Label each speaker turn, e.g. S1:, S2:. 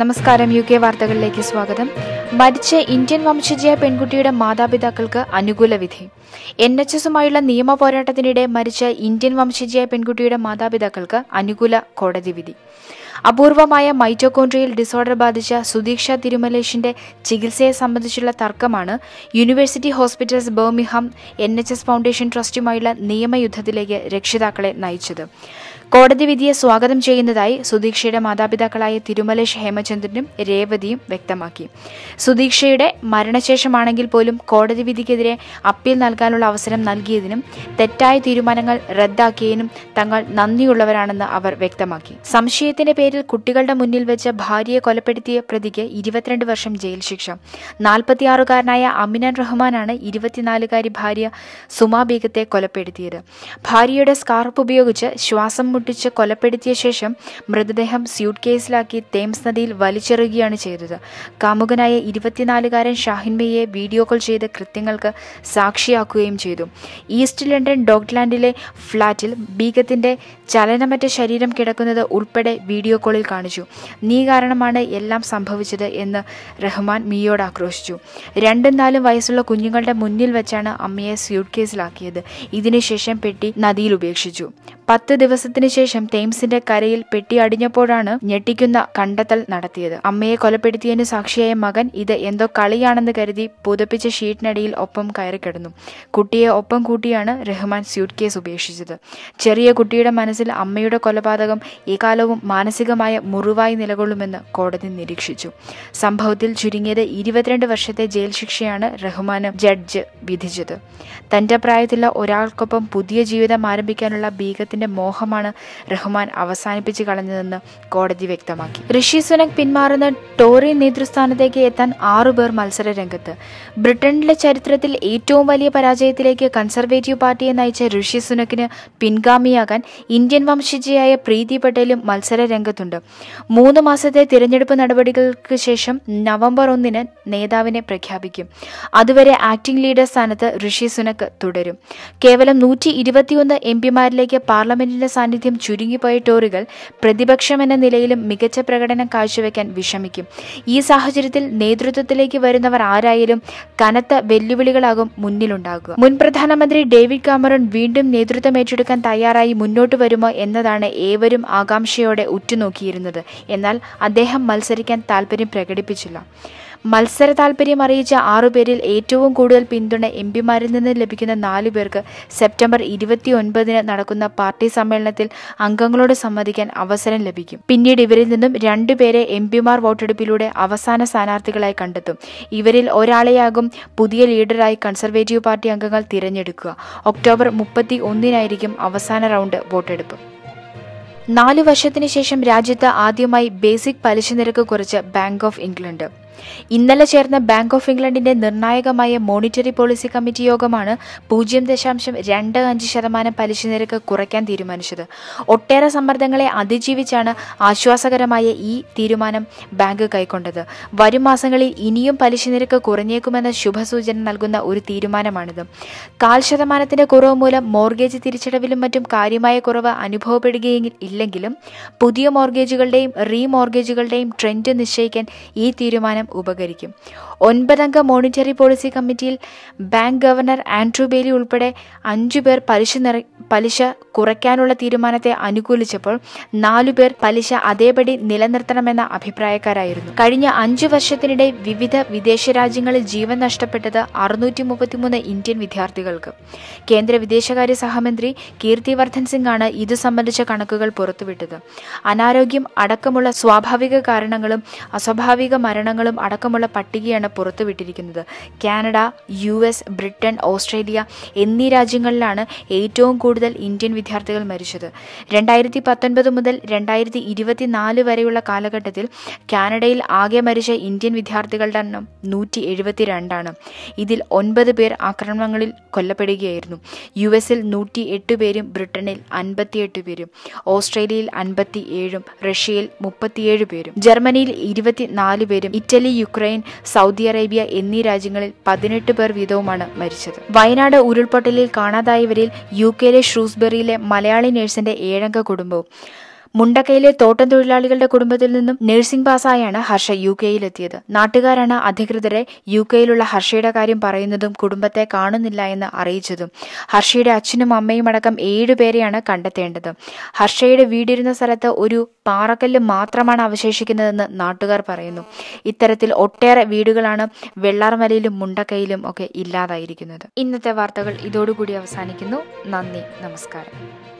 S1: നമസ്കാരം U K വാർത്തകളിലേക്ക് സ്വാഗതം മരിച്ച ഇന്ത്യൻ വംശജയായ പെൺകുട്ടിയുടെ മാതാപിതാക്കൾക്ക് അനുകൂല വിധി എൻ എച്ച് എസുമായുള്ള നിയമ പോരാട്ടത്തിനിടെ മരിച്ച ഇന്ത്യൻ വംശജയായ പെൺകുട്ടിയുടെ മാതാപിതാക്കൾക്ക് അനുകൂല കോടതി വിധി അപൂർവമായ മൈറ്റോകോൺട്രിയൽ ഡിസോർഡർ ബാധിച്ച സുദീക്ഷ തിരുമലേഷിന്റെ ചികിത്സയെ സംബന്ധിച്ചുള്ള തർക്കമാണ് university hospitals Birmingham N H S foundation ട്രസ്റ്റുമായുള്ള നിയമയുദ്ധത്തിലേക്ക് രക്ഷിതാക്കളെ നയിച്ചത് കോടതി വിധിയെ സ്വാഗതം ചെയ്യുന്നതായി സുദീക്ഷയുടെ മാതാപിതാക്കളായ തിരുമലേഷ് ഹേമചന്ദ്രനും രേവതിയും വ്യക്തമാക്കി സുദീക്ഷയുടെ മരണശേഷമാണെങ്കിൽ പോലും കോടതി വിധിക്കെതിരെ അപ്പീൽ നൽകാനുള്ള അവസരം നൽകിയതിനും തെറ്റായ തീരുമാനങ്ങൾ റദ്ദാക്കിയതിനും തങ്ങൾ നന്ദിയുള്ളവരാണെന്ന് അവർ വ്യക്തമാക്കി സംശയത്തിന്റെ പേരിൽ കുട്ടികളുടെ മുന്നിൽ വെച്ച് ഭാര്യയെ കൊലപ്പെടുത്തിയ പ്രതിക്ക് ഇരുപത്തിരണ്ട് വർഷം ജയിൽ ശിക്ഷ നാൽപ്പത്തിയാറുകാരനായ അമിനാൻ റഹ്മാനാണ് ഇരുപത്തിനാലുകാരി ഭാര്യ സുമാ ബീഗത്തെ കൊലപ്പെടുത്തിയത് ഭാര്യയുടെ സ്കാർപ്പ് ഉപയോഗിച്ച് ശ്വാസം ഏറ്റുമുട്ടിച്ച് കൊലപ്പെടുത്തിയ ശേഷം മൃതദേഹം സ്യൂട്ട് കേസിലാക്കി തേംസ് നദിയിൽ വലിച്ചെറുകയാണ് ചെയ്തത് കാമുകനായ ഇരുപത്തിനാലുകാരൻ ഷാഹിൻബയെ വീഡിയോ കോൾ ചെയ്ത് കൃത്യങ്ങൾക്ക് സാക്ഷിയാക്കുകയും ചെയ്തു ഈസ്റ്റ് ലണ്ടൻ ഡോക്ട്ലാൻഡിലെ ഫ്ലാറ്റിൽ ബീഗത്തിന്റെ ചലനമറ്റ ശരീരം കിടക്കുന്നത് ഉൾപ്പെടെ വീഡിയോ കോളിൽ കാണിച്ചു നീ കാരണമാണ് എല്ലാം സംഭവിച്ചത് എന്ന് റഹ്മാൻ മിയോട് ആക്രോശിച്ചു രണ്ടും നാലും വയസ്സുള്ള കുഞ്ഞുങ്ങളുടെ മുന്നിൽ വെച്ചാണ് അമ്മയെ സ്യൂട്ട് കേസിലാക്കിയത് ഇതിനുശേഷം പെട്ടി നദിയിൽ ഉപേക്ഷിച്ചു പത്ത് ദിവസത്തിന് ശേഷം തേംസിന്റെ കരയിൽ പെട്ടി അടിഞ്ഞപ്പോഴാണ് ഞെട്ടിക്കുന്ന കണ്ടെത്തൽ നടത്തിയത് അമ്മയെ കൊലപ്പെടുത്തിയതിന് സാക്ഷിയായ മകൻ ഇത് എന്തോ കളിയാണെന്ന് കരുതി പുതപ്പിച്ച ഷീറ്റിനടിയിൽ ഒപ്പം കയറി കിടന്നു കുട്ടിയെ ഒപ്പം കൂട്ടിയാണ് റഹ്മാൻ സ്യൂട്ട് കേസ് ഉപേക്ഷിച്ചത് ചെറിയ കുട്ടിയുടെ മനസ്സിൽ അമ്മയുടെ കൊലപാതകം എക്കാലവും മാനസികമായ മുറിവായി നിലകൊള്ളുമെന്ന് കോടതി നിരീക്ഷിച്ചു സംഭവത്തിൽ ചുരുങ്ങിയത് ഇരുപത്തിരണ്ട് വർഷത്തെ ജയിൽ ശിക്ഷയാണ് റഹ്മാന് ജഡ്ജ് വിധിച്ചത് തന്റെ പ്രായത്തിലുള്ള ഒരാൾക്കൊപ്പം പുതിയ ജീവിതം ആരംഭിക്കാനുള്ള ബീഗത്തിന്റെ മോഹമാണ് റഹ്മാൻ അവസാനിപ്പിച്ച് കളഞ്ഞതെന്ന് കോടതി വ്യക്തമാക്കി ഋഷി സുനക് പിന്മാറുന്ന ടോറി നേതൃസ്ഥാനത്തേക്ക് എത്താൻ ആറുപേർ മത്സര രംഗത്ത് ബ്രിട്ടനിലെ ചരിത്രത്തിൽ ഏറ്റവും വലിയ പരാജയത്തിലേക്ക് കൺസർവേറ്റീവ് പാർട്ടിയെ നയിച്ച ഋഷി സുനക്കിന് പിൻഗാമിയാകാൻ ഇന്ത്യൻ വംശജയായ പ്രീതി പട്ടേലും മത്സര രംഗത്തുണ്ട് മൂന്ന് മാസത്തെ തിരഞ്ഞെടുപ്പ് നടപടികൾക്ക് ശേഷം നവംബർ ഒന്നിന് നേതാവിനെ പ്രഖ്യാപിക്കും അതുവരെ ആക്ടിംഗ് ലീഡർ സ്ഥാനത്ത് ഋഷി സുനക് തുടരും കേവലം നൂറ്റി ഇരുപത്തിയൊന്ന് എം പിമാരിലേക്ക് പാർലമെന്റിന്റെ സാന്നിധ്യം നിലയിലും ചുരുങ്ങിപ്പോയ ടോറുകൾ പ്രതിപക്ഷമെന്ന നിലയിലും മികച്ച പ്രകടനം കാഴ്ചവെക്കാൻ വിഷമിക്കും ഈ സാഹചര്യത്തിൽ നേതൃത്വത്തിലേക്ക് വരുന്നവർ ആരായാലും കനത്ത വെല്ലുവിളികളാകും മുന്നിലുണ്ടാകുക മുൻ പ്രധാനമന്ത്രി ഡേവിഡ് കാമറോൺ വീണ്ടും നേതൃത്വം ഏറ്റെടുക്കാൻ തയ്യാറായി മുന്നോട്ട് വരുമോ എന്നതാണ് ഏവരും ആകാംക്ഷയോടെ ഉറ്റുനോക്കിയിരുന്നത് എന്നാൽ അദ്ദേഹം മത്സരിക്കാൻ താല്പര്യം പ്രകടിപ്പിച്ചില്ല മത്സര താല്പര്യം അറിയിച്ച ആറുപേരിൽ ഏറ്റവും കൂടുതൽ പിന്തുണ എം പിമാരിൽ നിന്ന് ലഭിക്കുന്ന നാലു പേർക്ക് സെപ്റ്റംബർ ഇരുപത്തി ഒൻപതിന് നടക്കുന്ന പാർട്ടി സമ്മേളനത്തിൽ അംഗങ്ങളോട് സംവദിക്കാൻ അവസരം ലഭിക്കും പിന്നീട് ഇവരിൽ നിന്നും രണ്ടുപേരെ എം പിമാർ വോട്ടെടുപ്പിലൂടെ അവസാന സ്ഥാനാർത്ഥികളായി കണ്ടെത്തും ഇവരിൽ ഒരാളെയാകും പുതിയ ലീഡറായി കൺസർവേറ്റീവ് പാർട്ടി അംഗങ്ങൾ തിരഞ്ഞെടുക്കുക ഒക്ടോബർ മുപ്പത്തി ഒന്നിനായിരിക്കും അവസാന റൗണ്ട് വോട്ടെടുപ്പ് നാലു വർഷത്തിന് ശേഷം രാജ്യത്ത് ആദ്യമായി ബേസിക് പലിശ നിരക്ക് കുറച്ച് ബാങ്ക് ഓഫ് ഇംഗ്ലണ്ട് ഇന്നലെ ചേർന്ന ബാങ്ക് ഓഫ് ഇംഗ്ലണ്ടിന്റെ നിർണായകമായ മോണിറ്ററി പോളിസി കമ്മിറ്റി യോഗമാണ് പൂജ്യം ദശാംശം രണ്ട് അഞ്ച് ശതമാനം പലിശ നിരക്ക് കുറയ്ക്കാൻ തീരുമാനിച്ചത് ഒട്ടേറെ സമ്മർദ്ദങ്ങളെ അതിജീവിച്ചാണ് ആശ്വാസകരമായ ഈ തീരുമാനം ബാങ്ക് കൈക്കൊണ്ടത് വരും മാസങ്ങളിൽ ഇനിയും പലിശ നിരക്ക് കുറഞ്ഞേക്കുമെന്ന ശുഭസൂചന നൽകുന്ന ഒരു തീരുമാനമാണിത് കാൽ ശതമാനത്തിന്റെ കുറവ് മൂലം മോർഗേജ് തിരിച്ചടവിലും മറ്റും കാര്യമായ കുറവ് അനുഭവപ്പെടുകയും ഇല്ലെങ്കിലും പുതിയ മോർഗേജുകളുടെയും റീമോർഗേജുകളുടെയും ട്രെൻഡ് നിശ്ചയിക്കാൻ ഈ തീരുമാനം തീരുമാനം ഉപകരിക്കും ഒൻപതംഗ മോണിറ്ററി പോളിസി കമ്മിറ്റിയിൽ ബാങ്ക് ഗവർണർ ആൻഡ്രൂ ബേലി ഉൾപ്പെടെ പേർ പലിശ നിറ പലിശ കുറയ്ക്കാനുള്ള തീരുമാനത്തെ അനുകൂലിച്ചപ്പോൾ പേർ പലിശ അതേപടി നിലനിർത്തണമെന്ന അഭിപ്രായക്കാരായിരുന്നു കഴിഞ്ഞ അഞ്ചു വർഷത്തിനിടെ വിവിധ വിദേശ രാജ്യങ്ങളിൽ ജീവൻ നഷ്ടപ്പെട്ടത് അറുന്നൂറ്റി മുപ്പത്തിമൂന്ന് ഇന്ത്യൻ വിദ്യാർത്ഥികൾക്ക് കേന്ദ്ര വിദേശകാര്യ സഹമന്ത്രി കീർത്തിവർദ്ധൻ സിംഗ് ആണ് ഇത് സംബന്ധിച്ച കണക്കുകൾ പുറത്തുവിട്ടത് അനാരോഗ്യം അടക്കമുള്ള സ്വാഭാവിക കാരണങ്ങളും അസ്വാഭാവിക മരണങ്ങളും രാജ്യങ്ങളും അടക്കമുള്ള പട്ടികയാണ് പുറത്തുവിട്ടിരിക്കുന്നത് Canada U S Britain Australia എന്നീ രാജ്യങ്ങളിലാണ് ഏറ്റവും കൂടുതൽ ഇന്ത്യൻ വിദ്യാർത്ഥികൾ മരിച്ചത് രണ്ടായിരത്തി പത്തൊൻപത് മുതൽ രണ്ടായിരത്തി ഇരുപത്തിനാല് വരെയുള്ള കാലഘട്ടത്തിൽ കാനഡയിൽ ആകെ മരിച്ച ഇന്ത്യൻ വിദ്യാർത്ഥികളുടെ എണ്ണം നൂറ്റി രണ്ടാണ് ഇതിൽ ഒൻപത് പേർ ആക്രമണങ്ങളിൽ കൊല്ലപ്പെടുകയായിരുന്നു യു എസിൽ നൂറ്റി എട്ട് പേരും ബ്രിട്ടനിൽ അൻപത്തിയെട്ട് പേരും ഓസ്ട്രേലിയയിൽ അൻപത്തി ഏഴും റഷ്യയിൽ മുപ്പത്തിയേഴ് പേരും ജർമ്മനിയിൽ ഇരുപത്തിനാല് പേരും Italy Italy Ukraine Saudi Arabia എന്നീ രാജ്യങ്ങളിൽ പതിനെട്ട് പേർ വീതവുമാണ് മരിച്ചത് വയനാട് ഉരുൾപൊട്ടലിൽ കാണാതായവരിൽ യു കെയിലെ ഷ്രൂസ്ബെറിയിലെ മലയാളി നഴ്സിന്റെ ഏഴംഗ കുടുംബവും മുണ്ടക്കയിലെ തോട്ടം തൊഴിലാളികളുടെ കുടുംബത്തിൽ നിന്നും നഴ്സിംഗ് പാസ്സായാണ് ഹർഷ യു കെയിലെത്തിയത് നാട്ടുകാരാണ് അധികൃതരെ യു കെയിലുള്ള ഹർഷയുടെ കാര്യം പറയുന്നതും കുടുംബത്തെ കാണുന്നില്ല എന്ന് അറിയിച്ചതും ഹർഷയുടെ അച്ഛനും അമ്മയും അടക്കം ഏഴുപേരെയാണ് കണ്ടെത്തേണ്ടത് ഹർഷയുടെ വീടിരുന്ന സ്ഥലത്ത് ഒരു പാറക്കല്ല് മാത്രമാണ് അവശേഷിക്കുന്നതെന്ന് നാട്ടുകാർ പറയുന്നു ഇത്തരത്തിൽ ഒട്ടേറെ വീടുകളാണ് വെള്ളാർമലയിലും മുണ്ടക്കയിലും ഒക്കെ ഇല്ലാതായിരിക്കുന്നത് ഇന്നത്തെ വാർത്തകൾ ഇതോടുകൂടി അവസാനിക്കുന്നു നന്ദി നമസ്കാരം